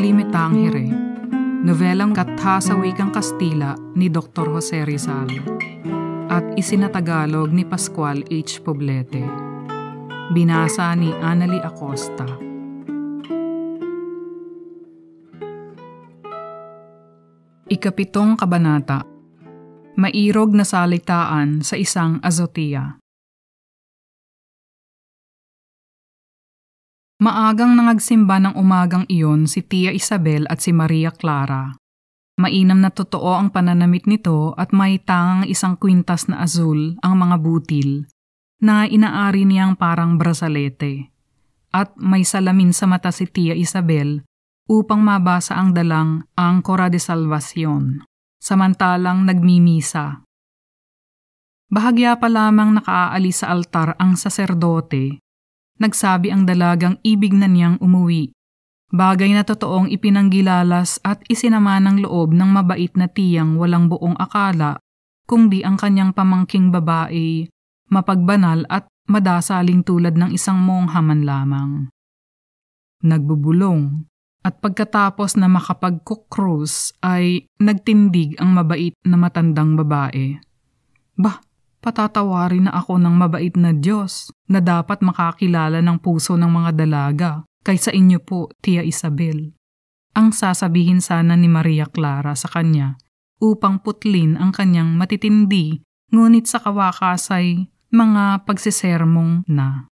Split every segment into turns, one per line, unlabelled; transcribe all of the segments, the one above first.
Limitangere, novelang katha sa wikang Kastila ni Dr. Jose Rizal at isinatagalog ni Pascual H. Poblete. Binasa ni Anali Acosta. Ikapitong Kabanata Mairog na salitaan sa isang azotea. Maagang nangagsimba ng umagang iyon si Tia Isabel at si Maria Clara. Mainam na totoo ang pananamit nito at may tangang isang kwintas na azul ang mga butil na inaari niyang parang brasalete. At may salamin sa mata si Tia Isabel upang mabasa ang dalang ang de Salvacion, samantalang nagmimisa. Bahagya pa lamang nakaalis sa altar ang saserdote nagsabi ang dalagang ibig na niyang umuwi. Bagay na totoong ipinanggilalas at isinama ng loob ng mabait na tiyang walang buong akala, kundi ang kanyang pamangking babae, mapagbanal at madasaling tulad ng isang mongha lamang. Nagbubulong, at pagkatapos na makapagkukrus ay nagtindig ang mabait na matandang babae. Bah, patatawarin na ako ng mabait na Diyos na dapat makakilala ng puso ng mga dalaga kaysa inyo po, Tia Isabel. Ang sasabihin sana ni Maria Clara sa kanya upang putlin ang kanyang matitindi ngunit sa kawakas ay mga pagsisermong na.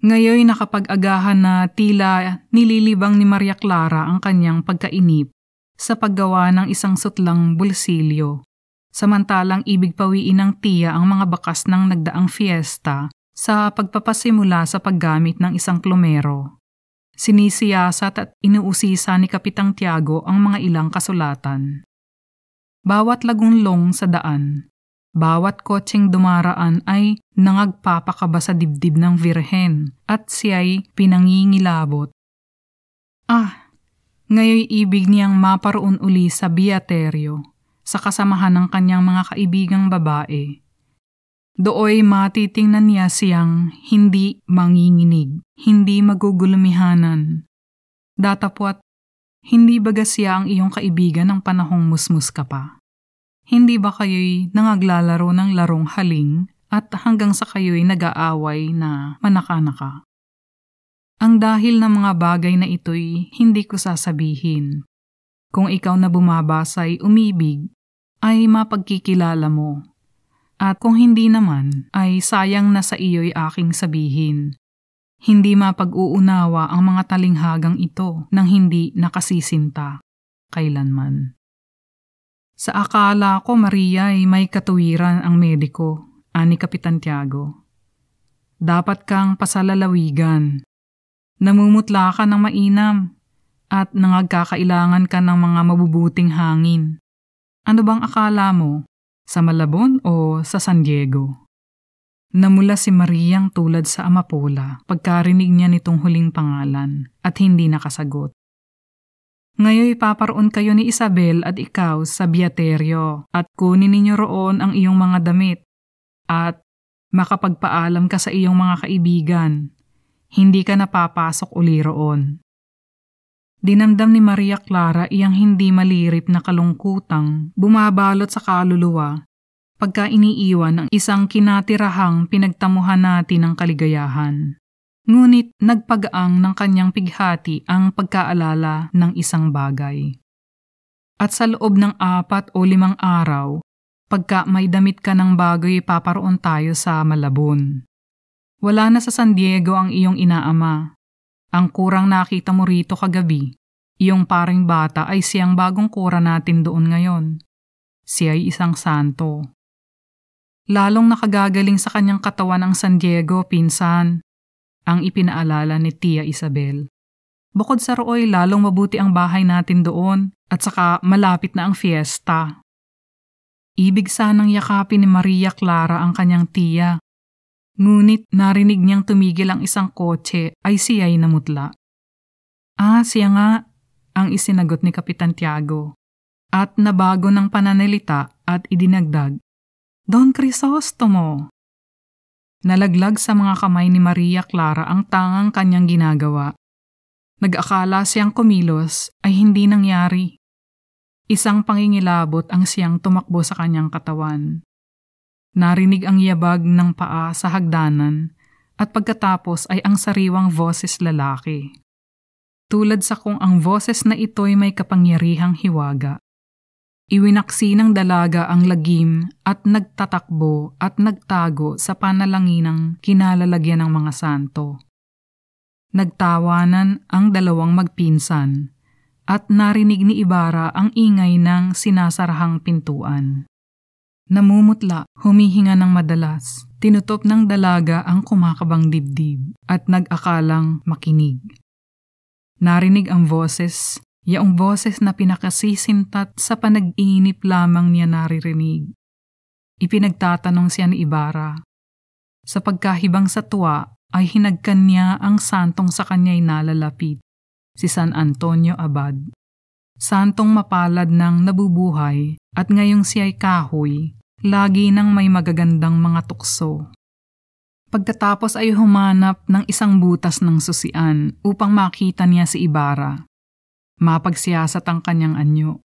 Ngayoy nakapag-agahan na tila nililibang ni Maria Clara ang kanyang pagkainip sa paggawa ng isang sutlang bulsilyo Samantalang ibig pawiin ng tiya ang mga bakas ng nagdaang fiesta sa pagpapasimula sa paggamit ng isang klomero. Sinisiyasat at inuusisa ni Kapitang Tiago ang mga ilang kasulatan. Bawat lagunlong sa daan, bawat kotseng dumaraan ay nangagpapakaba sa dibdib ng Birhen at siya'y pinangingilabot. Ah, ngayoy ibig niyang maparoon uli sa biyateryo sa kasamahan ng kanyang mga kaibigang babae. Dooy matitingnan niya siyang hindi manginginig, hindi magugulumihanan. Datapwat, hindi baga siya ang iyong kaibigan ng panahong musmus ka pa. Hindi ba kayo'y nangaglalaro ng larong haling at hanggang sa kayo'y nag-aaway na manaka-naka? Ang dahil ng mga bagay na ito'y hindi ko sasabihin. Kung ikaw na bumabasa ay umibig, ay mapagkikilala mo. At kung hindi naman, ay sayang na sa iyo'y aking sabihin. Hindi mapag-uunawa ang mga talinghagang ito nang hindi nakasisinta kailanman. Sa akala ko Maria ay may katuwiran ang mediko, ani Kapitan Tiago. Dapat kang pasalalawigan. Namumutla ka ng mainam at nangagkakailangan ka ng mga mabubuting hangin. Ano bang akala mo? Sa Malabon o sa San Diego? Namula si Mariang tulad sa Amapola pagkarinig niya nitong huling pangalan at hindi nakasagot. Ngayon ipaparoon kayo ni Isabel at ikaw sa biyateryo at kunin ninyo roon ang iyong mga damit at makapagpaalam ka sa iyong mga kaibigan. Hindi ka napapasok uli roon. Dinamdam ni Maria Clara iyang hindi malirip na kalungkutang bumabalot sa kaluluwa pagka iniiwan ang isang kinatirahang pinagtamuhan natin ng kaligayahan. Ngunit nagpagaang ng kanyang pighati ang pagkaalala ng isang bagay. At sa loob ng apat o limang araw, pagka may damit ka ng bagoy paparoon tayo sa Malabon. Wala na sa San Diego ang iyong inaama, ang kurang nakita mo rito kagabi, iyong paring bata ay siyang bagong kura natin doon ngayon. Siya ay isang santo. Lalong nakagagaling sa kanyang katawan ang San Diego, pinsan, ang ipinaalala ni Tia Isabel. Bukod sa rooy, lalong mabuti ang bahay natin doon at saka malapit na ang fiesta. Ibig sanang yakapin ni Maria Clara ang kanyang tiya Ngunit narinig niyang tumigil ang isang kotse ay siya'y namutla. Ah, siya nga, ang isinagot ni Kapitan Tiago. At nabago ng pananalita at idinagdag, Don Crisostomo! Nalaglag sa mga kamay ni Maria Clara ang tangang kanyang ginagawa. Nag-akala siyang kumilos ay hindi nangyari. Isang pangingilabot ang siyang tumakbo sa kanyang katawan. Narinig ang yabag ng paa sa hagdanan at pagkatapos ay ang sariwang boses lalaki. Tulad sa kung ang boses na ito'y may kapangyarihang hiwaga. Iwinaksi ng dalaga ang lagim at nagtatakbo at nagtago sa panalanginang kinalalagyan ng mga santo. Nagtawanan ang dalawang magpinsan at narinig ni Ibarra ang ingay ng sinasarahang pintuan namumutla, humihinga ng madalas. Tinutop ng dalaga ang kumakabang dibdib at nag-akalang makinig. Narinig ang boses, yaong boses na pinakasisintat sa panag iinip lamang niya naririnig. Ipinagtatanong siya ni Ibarra. Sa pagkahibang sa tuwa, ay hinagkan niya ang santong sa kanya'y nalalapit, si San Antonio Abad. Santong mapalad ng nabubuhay at ngayong siya'y kahoy, lagi nang may magagandang mga tukso. Pagkatapos ay humanap ng isang butas ng susian upang makita niya si Ibarra. Mapagsiyasat ang kanyang anyo.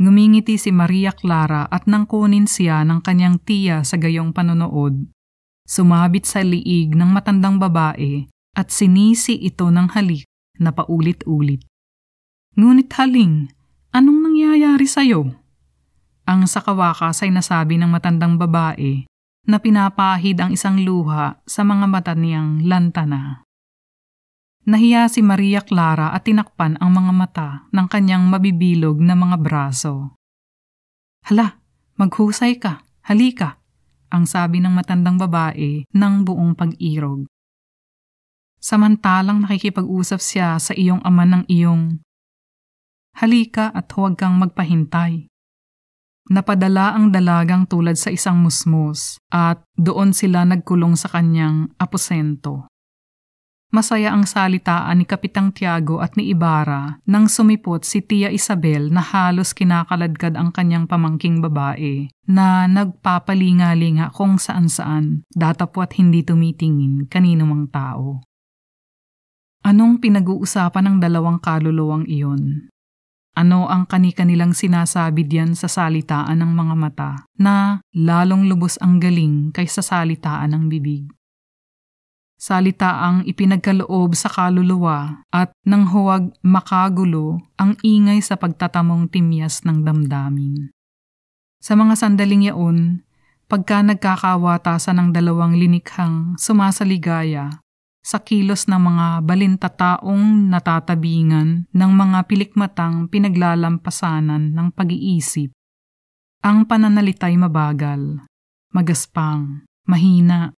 Ngumingiti si Maria Clara at nangkunin siya ng kanyang tiya sa gayong panonood. Sumabit sa liig ng matandang babae at sinisi ito ng halik na paulit-ulit. Ngunit haling, anong nangyayari sa'yo? Ang sakawakas ay nasabi ng matandang babae na pinapahid ang isang luha sa mga mata niyang lantana. Nahiya si Maria Clara at tinakpan ang mga mata ng kanyang mabibilog na mga braso. Hala, maghusay ka, halika, ang sabi ng matandang babae ng buong pag-irog. Samantalang nakikipag-usap siya sa iyong ama ng iyong, Halika at huwag kang magpahintay. Napadala ang dalagang tulad sa isang musmus at doon sila nagkulong sa kanyang aposento. Masaya ang salitaan ni Kapitang Tiago at ni Ibarra nang sumipot si Tia Isabel na halos kinakaladkad ang kanyang pamangking babae na nagpapalingalinga kung saan-saan, datapo at hindi tumitingin kanino mang tao. Anong pinag-uusapan ng dalawang kaluluwang iyon? Ano ang kani-kanilang sinasabi diyan sa salitaan ng mga mata na lalong lubos ang galing kaysa salitaan ng bibig. Salita ang ipinagkaloob sa kaluluwa at nang huwag makagulo ang ingay sa pagtatamong timyas ng damdamin. Sa mga sandaling yaon, pagka nagkakawatasan ng dalawang linikhang sumasaligaya sa kilos ng mga balintataong natatabingan ng mga pilikmatang pinaglalampasanan ng pag-iisip. Ang pananalita'y mabagal, magaspang, mahina,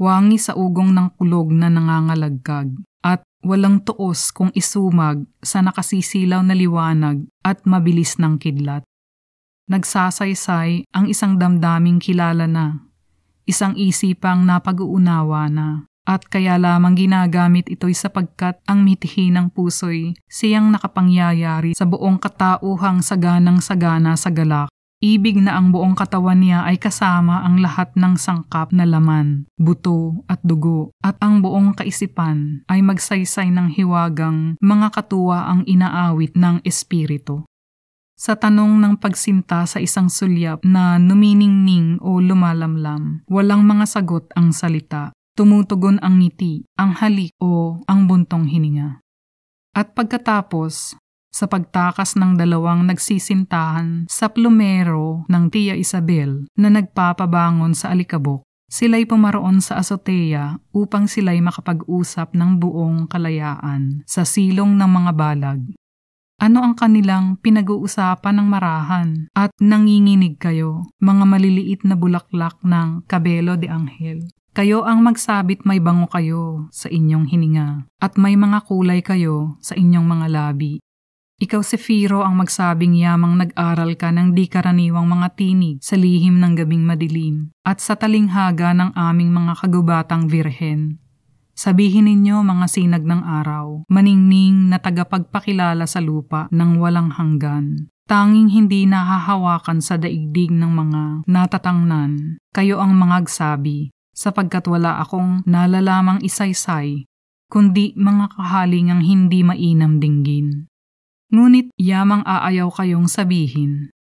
wangi sa ugong ng kulog na nangangalagkag, at walang tuos kung isumag sa nakasisilaw na liwanag at mabilis ng kidlat. Nagsasaysay ang isang damdaming kilala na, isang isipang napag-uunawa na, at kaya lamang ginagamit ito'y sapagkat ang mithi ng puso'y siyang nakapangyayari sa buong katauhang saganang sagana sa galak. Ibig na ang buong katawan niya ay kasama ang lahat ng sangkap na laman, buto at dugo, at ang buong kaisipan ay magsaysay ng hiwagang mga katuwa ang inaawit ng espiritu. Sa tanong ng pagsinta sa isang sulyap na numiningning o lumalamlam, walang mga sagot ang salita tumutugon ang ngiti, ang halik o ang buntong hininga. At pagkatapos, sa pagtakas ng dalawang nagsisintahan sa plumero ng Tia Isabel na nagpapabangon sa alikabok, sila'y pumaroon sa asoteya upang sila'y makapag-usap ng buong kalayaan sa silong ng mga balag. Ano ang kanilang pinag-uusapan ng marahan at nanginginig kayo, mga maliliit na bulaklak ng Cabello de Angel? Kayo ang magsabit may bango kayo sa inyong hininga, at may mga kulay kayo sa inyong mga labi. Ikaw si Firo ang magsabing yamang nag-aral ka ng di karaniwang mga tinig sa lihim ng gabing madilim at sa talinghaga ng aming mga kagubatang birhen. Sabihin ninyo mga sinag ng araw, maningning na tagapagpakilala sa lupa ng walang hanggan. Tanging hindi nahahawakan sa daigdig ng mga natatangnan, kayo ang mga agsabi, sapagkat wala akong nalalamang isaysay, kundi mga kahalingang hindi mainam dinggin. Ngunit yamang aayaw kayong sabihin,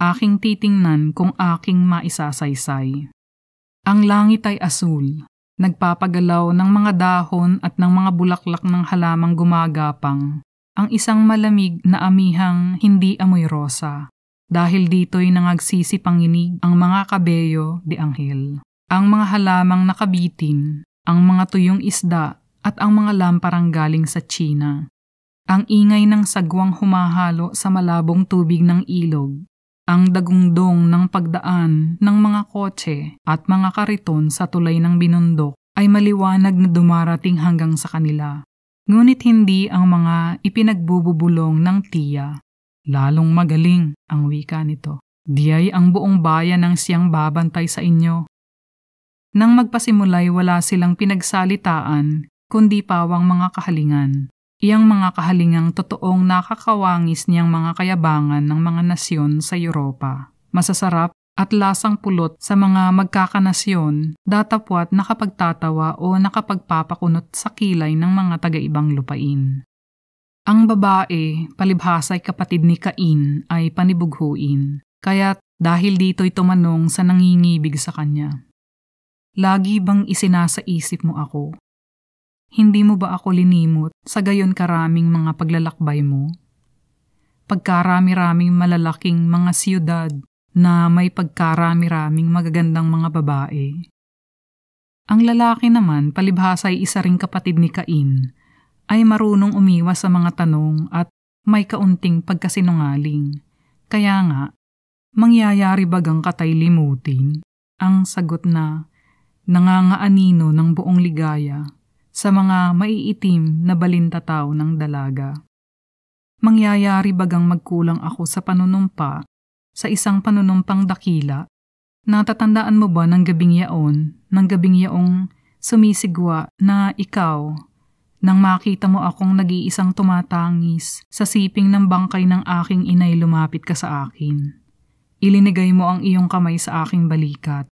aking titingnan kung aking maisasaysay. Ang langit ay asul, nagpapagalaw ng mga dahon at ng mga bulaklak ng halamang gumagapang, ang isang malamig na amihang hindi amoy rosa, dahil dito'y nangagsisi panginig ang mga kabeyo de anghel ang mga halamang nakabitin, ang mga tuyong isda at ang mga lamparang galing sa China. Ang ingay ng sagwang humahalo sa malabong tubig ng ilog, ang dagungdong ng pagdaan ng mga kotse at mga kariton sa tulay ng binundok ay maliwanag na dumarating hanggang sa kanila. Ngunit hindi ang mga ipinagbububulong ng tiya. Lalong magaling ang wika nito. Diyay ang buong bayan ng siyang babantay sa inyo nang magpasimulay wala silang pinagsalitaan, kundi pawang mga kahalingan. Iyang mga kahalingang totoong nakakawangis niyang mga kayabangan ng mga nasyon sa Europa. Masasarap at lasang pulot sa mga magkakanasyon, datapwat nakapagtatawa o nakapagpapakunot sa kilay ng mga taga-ibang lupain. Ang babae, palibhasa'y kapatid ni Cain, ay panibughuin, kaya't dahil dito'y tumanong sa nangingibig sa kanya. Lagi bang isinasa isip mo ako? Hindi mo ba ako linimot sa gayon karaming mga paglalakbay mo? Pagkarami-raming malalaking mga siyudad na may pagkarami-raming magagandang mga babae. Ang lalaki naman, palibhasa ay isa ring kapatid ni Cain, ay marunong umiwas sa mga tanong at may kaunting pagkasinungaling. Kaya nga, mangyayari bagang katay limutin? Ang sagot na, nangangaanino ng buong ligaya sa mga maiitim na balintataw ng dalaga. Mangyayari bagang magkulang ako sa panunumpa sa isang panunumpang dakila? Natatandaan mo ba ng gabing yaon, ng gabing yaong sumisigwa na ikaw, nang makita mo akong nag-iisang tumatangis sa siping ng bangkay ng aking inay lumapit ka sa akin? Ilinigay mo ang iyong kamay sa aking balikat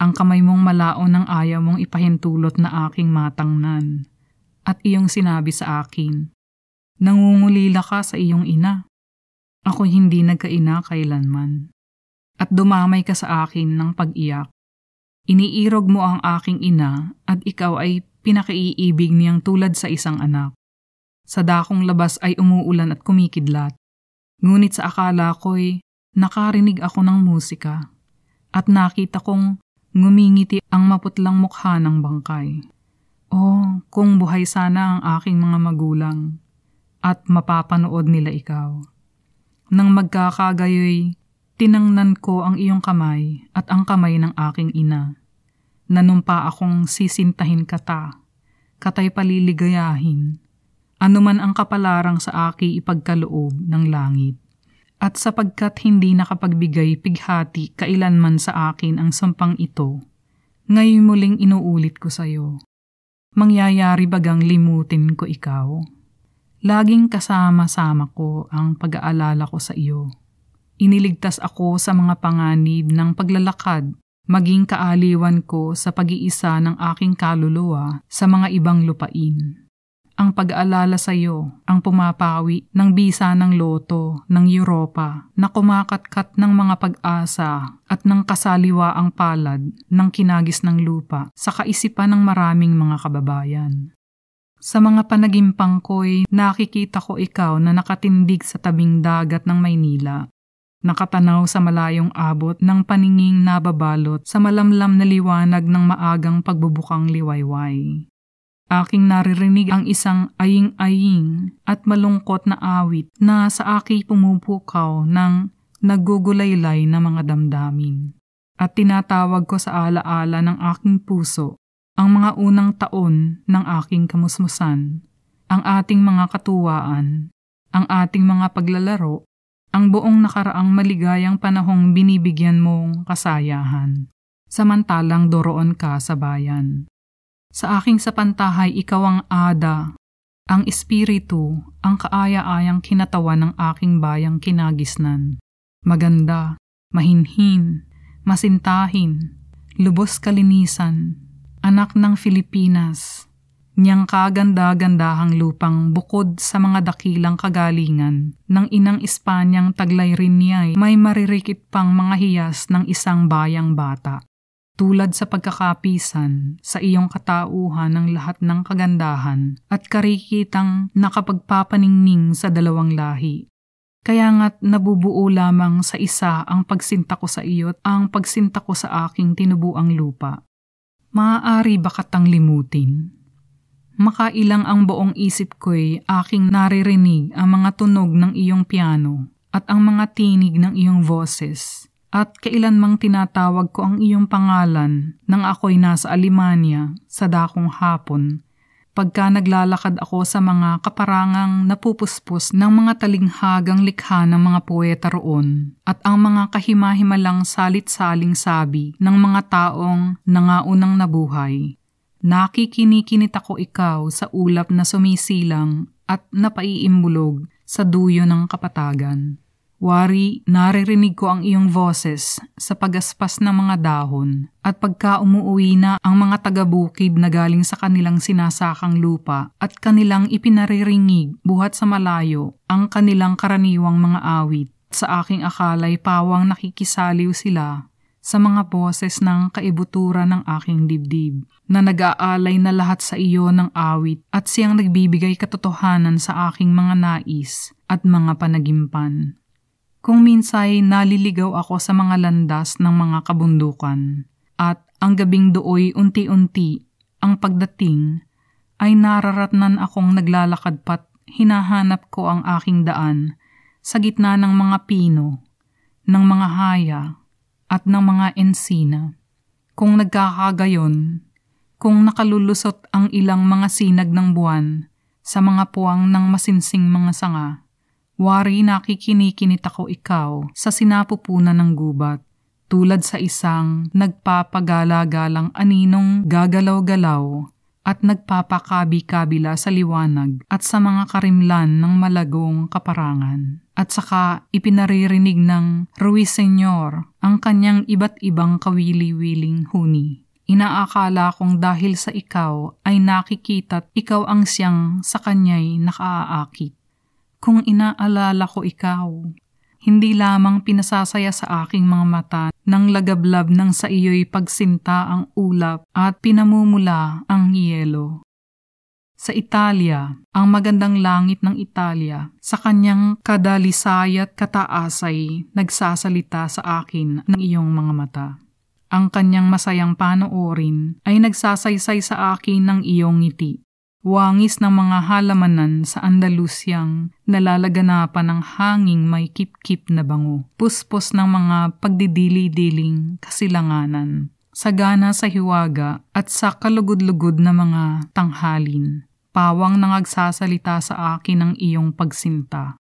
ang kamay mong malaon ang ayaw mong ipahintulot na aking matangnan. At iyong sinabi sa akin, Nangungulila ka sa iyong ina. Ako hindi nagkaina kailanman. At dumamay ka sa akin ng pag-iyak. Iniirog mo ang aking ina at ikaw ay pinakaiibig niyang tulad sa isang anak. Sa dakong labas ay umuulan at kumikidlat. Ngunit sa akala ko'y nakarinig ako ng musika at nakita kong Ngumingiti ang maputlang mukha ng bangkay. Oh, kung buhay sana ang aking mga magulang at mapapanood nila ikaw. Nang magkakagayoy, tinangnan ko ang iyong kamay at ang kamay ng aking ina. Nanumpa akong sisintahin ka ta, katay paliligayahin, anuman ang kapalarang sa aki ipagkaloob ng langit. At sapagkat hindi nakapagbigay pighati kailanman sa akin ang sampang ito, ngayon muling inuulit ko sa iyo. Mangyayari bagang limutin ko ikaw? Laging kasama-sama ko ang pag-aalala ko sa iyo. Iniligtas ako sa mga panganib ng paglalakad, maging kaaliwan ko sa pag-iisa ng aking kaluluwa sa mga ibang lupain ang pag-aalala sa iyo ang pumapawi ng bisa ng loto ng Europa na kumakatkat ng mga pag-asa at ng kasaliwa ang palad ng kinagis ng lupa sa kaisipan ng maraming mga kababayan. Sa mga panagimpang ko'y nakikita ko ikaw na nakatindig sa tabing dagat ng Maynila. Nakatanaw sa malayong abot ng paninging nababalot sa malamlam na liwanag ng maagang pagbubukang liwayway. Aking naririnig ang isang aying-aying at malungkot na awit na sa aki pumupukaw ng nagugulaylay na mga damdamin. At tinatawag ko sa alaala ng aking puso ang mga unang taon ng aking kamusmusan, ang ating mga katuwaan, ang ating mga paglalaro, ang buong nakaraang maligayang panahong binibigyan mong kasayahan, samantalang doroon ka sa bayan. Sa aking sapantahay, ikaw ang ada, ang espiritu, ang kaaya-ayang kinatawan ng aking bayang kinagisnan. Maganda, mahinhin, masintahin, lubos kalinisan, anak ng Filipinas, niyang kaganda-gandahang lupang bukod sa mga dakilang kagalingan ng inang Espanyang taglay rin niya may maririkit pang mga hiyas ng isang bayang bata tulad sa pagkakapisan sa iyong katauhan ng lahat ng kagandahan at karikitang nakapagpapaningning sa dalawang lahi. Kaya nga't nabubuo lamang sa isa ang pagsinta ko sa iyo at ang pagsinta ko sa aking tinubuang lupa. Maaari ba katang limutin? Makailang ang buong isip ko'y aking naririnig ang mga tunog ng iyong piano at ang mga tinig ng iyong voices at kailanmang tinatawag ko ang iyong pangalan nang ako'y nasa Alemanya sa dakong hapon, pagka naglalakad ako sa mga kaparangang napupuspos ng mga talinghagang likha ng mga poeta roon at ang mga kahimahimalang salit-saling sabi ng mga taong nangaunang nabuhay. Nakikinikinit ako ikaw sa ulap na sumisilang at napaiimbulog sa duyo ng kapatagan. Wari, naririnig ko ang iyong boses sa pagaspas ng mga dahon at pagka umuwi na ang mga taga-bukid na galing sa kanilang sinasakang lupa at kanilang ipinariringig buhat sa malayo ang kanilang karaniwang mga awit. Sa aking akalay pawang nakikisaliw sila sa mga boses ng kaibutura ng aking dibdib, na nag-aalay na lahat sa iyo ng awit at siyang nagbibigay katotohanan sa aking mga nais at mga panagimpan kung minsay naliligaw ako sa mga landas ng mga kabundukan at ang gabing dooy unti-unti ang pagdating ay nararatnan akong naglalakad pat hinahanap ko ang aking daan sa gitna ng mga pino, ng mga haya at ng mga ensina. Kung nagkakagayon, kung nakalulusot ang ilang mga sinag ng buwan sa mga puwang ng masinsing mga sanga, Wari nakikinikinit ako ikaw sa sinapupunan ng gubat, tulad sa isang nagpapagala-galang aninong gagalaw-galaw at nagpapakabi-kabila sa liwanag at sa mga karimlan ng malagong kaparangan. At saka ipinaririnig ng Ruiz Senyor ang kanyang iba't ibang kawili-wiling huni. Inaakala kong dahil sa ikaw ay nakikita't ikaw ang siyang sa kanya'y nakaaakit. Kung inaalala ko ikaw, hindi lamang pinasasaya sa aking mga mata nang lagablab ng sa iyo'y pagsinta ang ulap at pinamumula ang yelo. Sa Italia, ang magandang langit ng Italia, sa kanyang kadalisay at kataasay nagsasalita sa akin ng iyong mga mata. Ang kanyang masayang panoorin ay nagsasaysay sa akin ng iyong ngiti. Wangis ng mga halamanan sa Andalusyang nalalaganapan ng hanging may kip-kip na bango. Puspos ng mga pagdidili-diling kasilanganan. Sagana sa hiwaga at sa kalugod-lugod na mga tanghalin. Pawang nangagsasalita sa akin ang iyong pagsinta.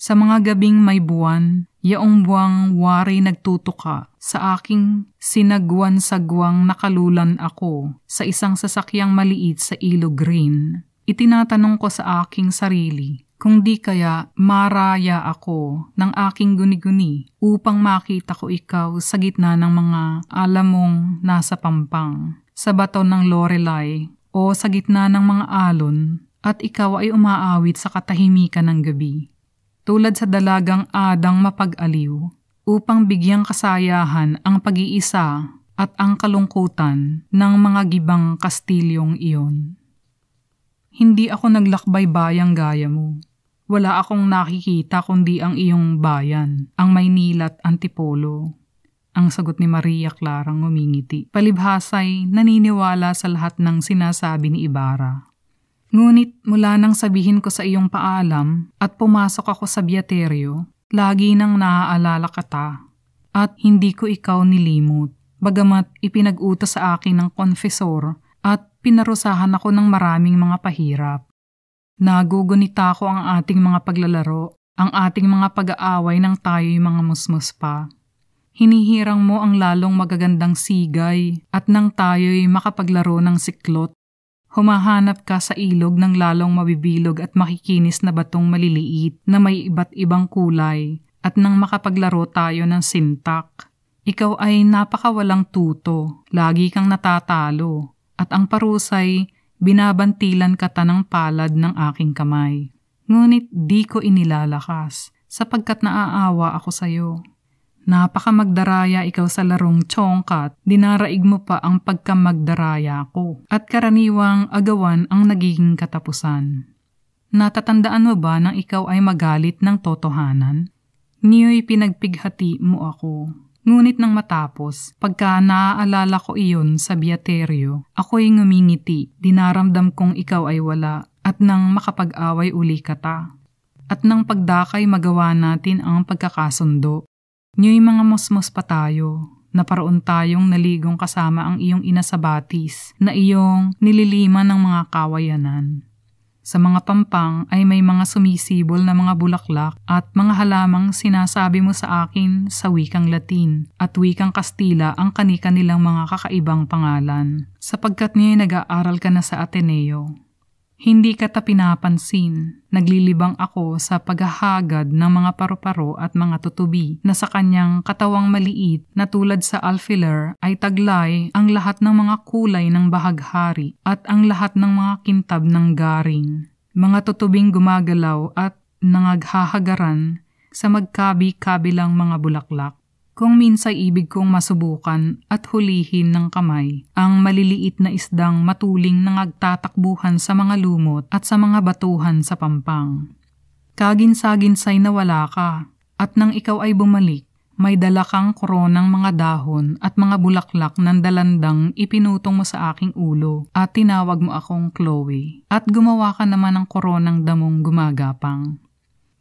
Sa mga gabing may buwan, yaong buwang wari nagtutuka sa aking sinagwan-sagwang nakalulan ako sa isang sasakyang maliit sa Ilog Green. Itinatanong ko sa aking sarili kung di kaya maraya ako ng aking guni-guni upang makita ko ikaw sa gitna ng mga alam mong nasa pampang, sa bato ng Lorelei o sa gitna ng mga alon at ikaw ay umaawit sa katahimikan ng gabi. Tulad sa dalagang adang mapag-aliw, upang bigyang kasayahan ang pag-iisa at ang kalungkutan ng mga gibang kastilyong iyon. Hindi ako naglakbay bayang gaya mo. Wala akong nakikita kundi ang iyong bayan, ang Maynila't Antipolo. Ang sagot ni Maria Clara ngumingiti. Palibhasay, naniniwala sa lahat ng sinasabi ni Ibarra. Ngunit mula nang sabihin ko sa iyong paalam at pumasok ako sa biyateryo, Lagi nang naaalala kita at hindi ko ikaw nilimot. Bagamat ipinag-utos sa akin ng konfesor at pinarusahan ako ng maraming mga pahirap. Nagugunita ko ang ating mga paglalaro, ang ating mga pag-aaway ng tayo'y mga musmus pa. Hinihirang mo ang lalong magagandang sigay at nang tayo'y makapaglaro ng siklot Humahanap ka sa ilog ng lalong mabibilog at makikinis na batong maliliit na may iba't ibang kulay at nang makapaglaro tayo ng sintak. Ikaw ay napakawalang tuto, lagi kang natatalo, at ang parusay, binabantilan ka ta ng palad ng aking kamay. Ngunit di ko inilalakas, sapagkat naaawa ako sa'yo. Napakamagdaraya ikaw sa larong chongkat, dinaraig mo pa ang pagkamagdaraya ko. At karaniwang agawan ang nagiging katapusan. Natatandaan mo ba nang ikaw ay magalit ng totohanan? Niyo'y pinagpighati mo ako. Ngunit nang matapos, pagka naaalala ko iyon sa biyateryo, ako'y ngumingiti, dinaramdam kong ikaw ay wala, at nang makapag-away uli kata. At nang pagdakay magawa natin ang pagkakasundo, Nyo'y mga mosmos pa tayo, na paroon tayong naligong kasama ang iyong ina sa batis, na iyong nililima ng mga kawayanan. Sa mga pampang ay may mga sumisibol na mga bulaklak at mga halamang sinasabi mo sa akin sa wikang Latin at wikang Kastila ang kanika nilang mga kakaibang pangalan, sapagkat ngayon nag-aaral ka na sa Ateneo. Hindi ka ta pinapansin. Naglilibang ako sa paghahagad ng mga paru-paro at mga tutubi na sa kanyang katawang maliit na tulad sa alfiler ay taglay ang lahat ng mga kulay ng bahaghari at ang lahat ng mga kintab ng garing. Mga tutubing gumagalaw at nangaghahagaran sa magkabi-kabilang mga bulaklak kung minsa ibig kong masubukan at hulihin ng kamay ang maliliit na isdang matuling na nagtatakbuhan sa mga lumot at sa mga batuhan sa pampang. Kaginsaginsay na wala ka, at nang ikaw ay bumalik, may dala kang koronang mga dahon at mga bulaklak ng dalandang ipinutong mo sa aking ulo at tinawag mo akong Chloe at gumawa ka naman ng koronang damong gumagapang.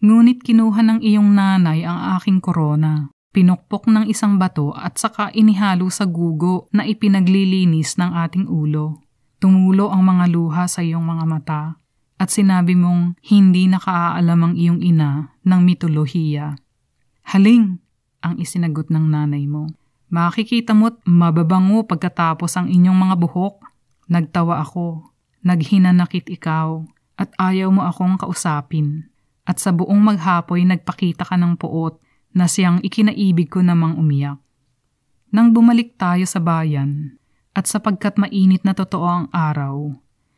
Ngunit kinuha ng iyong nanay ang aking korona pinukpok ng isang bato at saka inihalo sa gugo na ipinaglilinis ng ating ulo. Tumulo ang mga luha sa iyong mga mata at sinabi mong hindi nakaaalam ang iyong ina ng mitolohiya. Haling! ang isinagot ng nanay mo. Makikita mo't mababango pagkatapos ang inyong mga buhok. Nagtawa ako, naghinanakit ikaw, at ayaw mo akong kausapin. At sa buong maghapoy nagpakita ka ng puot na siyang ikinaibig ko namang umiyak. Nang bumalik tayo sa bayan, at sapagkat mainit na totoo ang araw,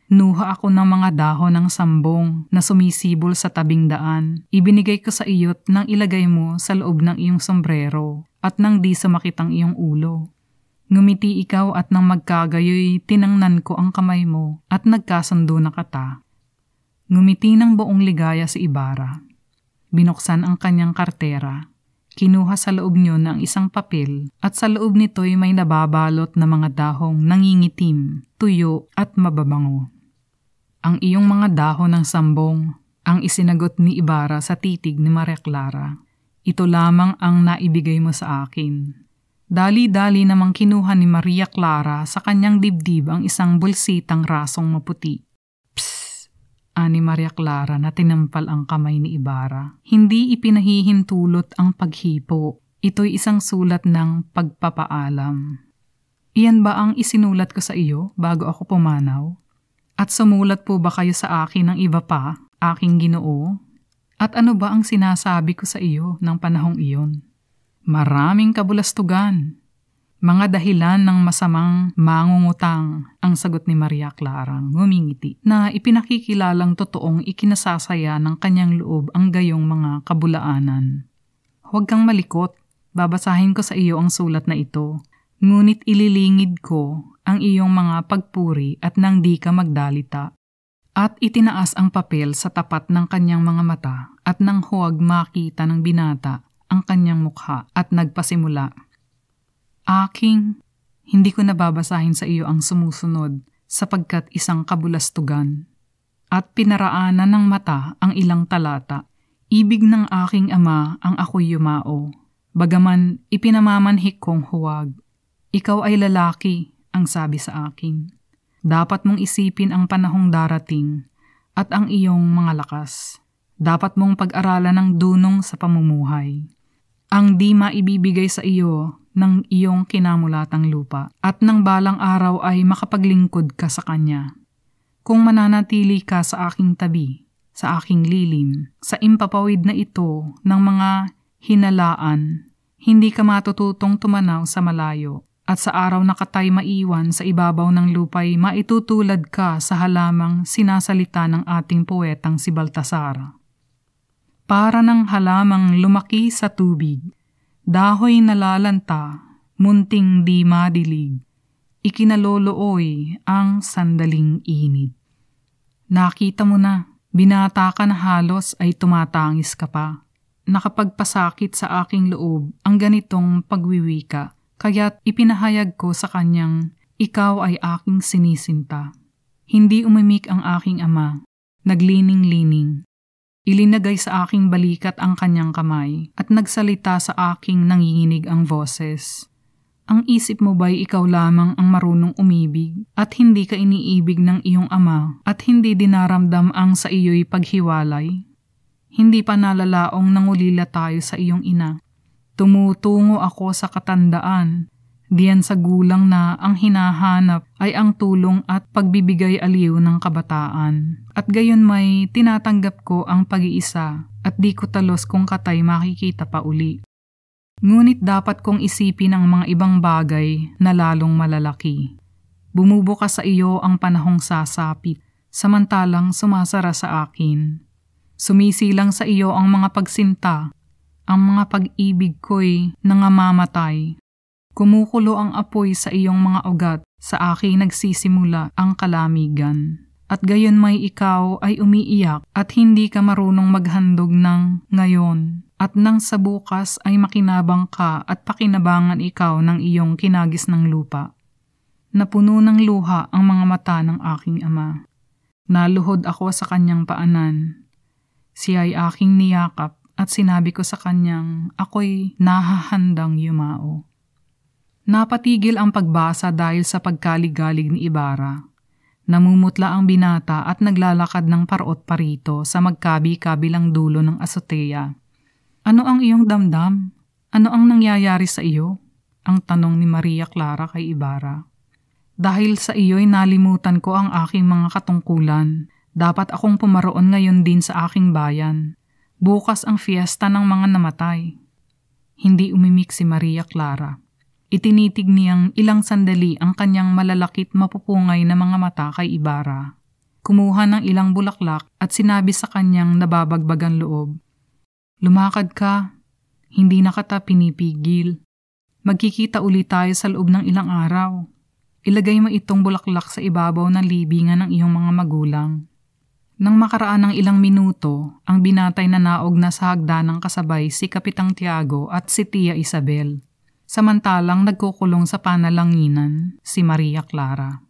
Nuha ako ng mga dahon ng sambong na sumisibol sa tabing daan. Ibinigay ko sa iyot nang ilagay mo sa loob ng iyong sombrero at nang di sumakit ang iyong ulo. Ngumiti ikaw at nang magkagayoy, tinangnan ko ang kamay mo at nagkasundo na kata. Ngumiti ng buong ligaya si Ibarra. Binuksan ang kanyang kartera kinuha sa loob niyo ng isang papel at sa loob nito'y may nababalot na mga dahong nangingitim, tuyo at mababango. Ang iyong mga dahon ng sambong ang isinagot ni Ibarra sa titig ni Maria Clara. Ito lamang ang naibigay mo sa akin. Dali-dali namang kinuha ni Maria Clara sa kanyang dibdib ang isang bulsitang rasong maputi ani Maria Clara na tinampal ang kamay ni Ibarra. Hindi ipinahihintulot ang paghipo. Ito'y isang sulat ng pagpapaalam. Iyan ba ang isinulat ko sa iyo bago ako pumanaw? At sumulat po ba kayo sa akin ng iba pa, aking ginoo? At ano ba ang sinasabi ko sa iyo ng panahong iyon? Maraming kabulastugan, mga dahilan ng masamang mangungutang ang sagot ni Maria Clara ngumingiti na ipinakikilalang totoong ikinasasaya ng kanyang loob ang gayong mga kabulaanan. Huwag kang malikot, babasahin ko sa iyo ang sulat na ito. Ngunit ililingid ko ang iyong mga pagpuri at nang di ka magdalita. At itinaas ang papel sa tapat ng kanyang mga mata at nang huwag makita ng binata ang kanyang mukha at nagpasimula. Aking, hindi ko nababasahin sa iyo ang sumusunod sapagkat isang kabulastugan. At pinaraanan ng mata ang ilang talata. Ibig ng aking ama ang ako'y yumao. Bagaman ipinamamanhik kong huwag. Ikaw ay lalaki, ang sabi sa akin. Dapat mong isipin ang panahong darating at ang iyong mga lakas. Dapat mong pag-aralan ang dunong sa pamumuhay. Ang di maibibigay sa iyo ng iyong kinamulatang lupa at ng balang araw ay makapaglingkod ka sa Kanya. Kung mananatili ka sa aking tabi, sa aking lilim, sa impapawid na ito ng mga hinalaan, hindi ka matututong tumanaw sa malayo at sa araw na katay maiwan sa ibabaw ng lupay maitutulad ka sa halamang sinasalita ng ating poetang si Baltasar. Para ng halamang lumaki sa tubig, Dahoy nalalanta, munting di madilig, ikinalolooy ang sandaling init. Nakita mo na, binata ka na halos ay tumatangis ka pa. Nakapagpasakit sa aking loob ang ganitong pagwiwika, kaya't ipinahayag ko sa kanyang, ikaw ay aking sinisinta. Hindi umimik ang aking ama, naglining-lining. Ilinagay sa aking balikat ang kanyang kamay at nagsalita sa aking nanginginig ang boses. Ang isip mo ba'y ikaw lamang ang marunong umibig at hindi ka iniibig ng iyong ama at hindi dinaramdam ang sa iyo'y paghiwalay? Hindi pa nalalaong nangulila tayo sa iyong ina. Tumutungo ako sa katandaan. Diyan sa gulang na ang hinahanap ay ang tulong at pagbibigay aliw ng kabataan at gayon may tinatanggap ko ang pag-iisa at di ko talos kung katay makikita pa uli. Ngunit dapat kong isipin ang mga ibang bagay na lalong malalaki. Bumubuka sa iyo ang panahong sasapit, samantalang sumasara sa akin. Sumisilang sa iyo ang mga pagsinta, ang mga pag-ibig ko'y nangamamatay. Kumukulo ang apoy sa iyong mga ugat, sa aking nagsisimula ang kalamigan at gayon may ikaw ay umiiyak at hindi ka marunong maghandog ng ngayon. At nang sa bukas ay makinabang ka at pakinabangan ikaw ng iyong kinagis ng lupa. Napuno ng luha ang mga mata ng aking ama. Naluhod ako sa kanyang paanan. Siya ay aking niyakap at sinabi ko sa kanyang, ako'y nahahandang yumao. Napatigil ang pagbasa dahil sa pagkaligalig ni Ibarra Namumutla ang binata at naglalakad ng parot parito sa magkabi-kabilang dulo ng asoteya. Ano ang iyong damdam? Ano ang nangyayari sa iyo? Ang tanong ni Maria Clara kay Ibarra. Dahil sa iyo'y nalimutan ko ang aking mga katungkulan. Dapat akong pumaroon ngayon din sa aking bayan. Bukas ang fiesta ng mga namatay. Hindi umimik si Maria Clara. Itinitig niyang ilang sandali ang kanyang malalakit mapupungay na mga mata kay Ibarra. Kumuha ng ilang bulaklak at sinabi sa kanyang nababagbagan loob, Lumakad ka, hindi na kita pinipigil. Magkikita ulit tayo sa loob ng ilang araw. Ilagay mo itong bulaklak sa ibabaw ng libingan ng iyong mga magulang. Nang makaraan ng ilang minuto, ang binatay na naog na sa hagdanang kasabay si Kapitang Tiago at si Tia Isabel samantalang nagkukulong sa panalanginan si Maria Clara.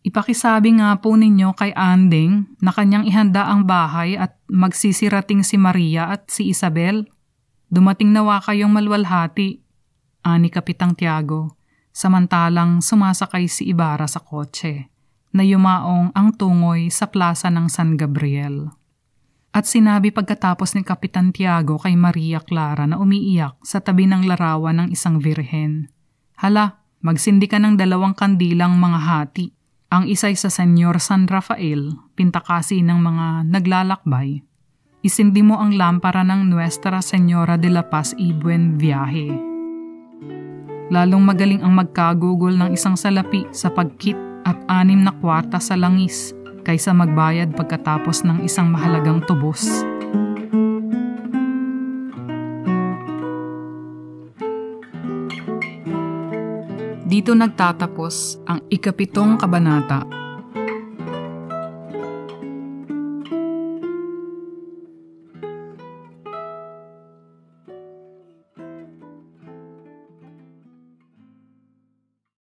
Ipakisabi nga po ninyo kay Anding na kanyang ihanda ang bahay at magsisirating si Maria at si Isabel. Dumating nawa kayong malwalhati, ani Kapitang Tiago, samantalang sumasakay si Ibarra sa kotse na yumaong ang tungoy sa plaza ng San Gabriel. At sinabi pagkatapos ni Kapitan Tiago kay Maria Clara na umiiyak sa tabi ng larawan ng isang birhen. Hala, magsindi ka ng dalawang kandilang mga hati. Ang isa'y sa Senyor San Rafael, pintakasi ng mga naglalakbay. Isindi mo ang lampara ng Nuestra Senora de la Paz y Buen Viaje. Lalong magaling ang magkagugol ng isang salapi sa pagkit at anim na kwarta sa langis kaysa magbayad pagkatapos ng isang mahalagang tubos. Dito nagtatapos ang ikapitong kabanata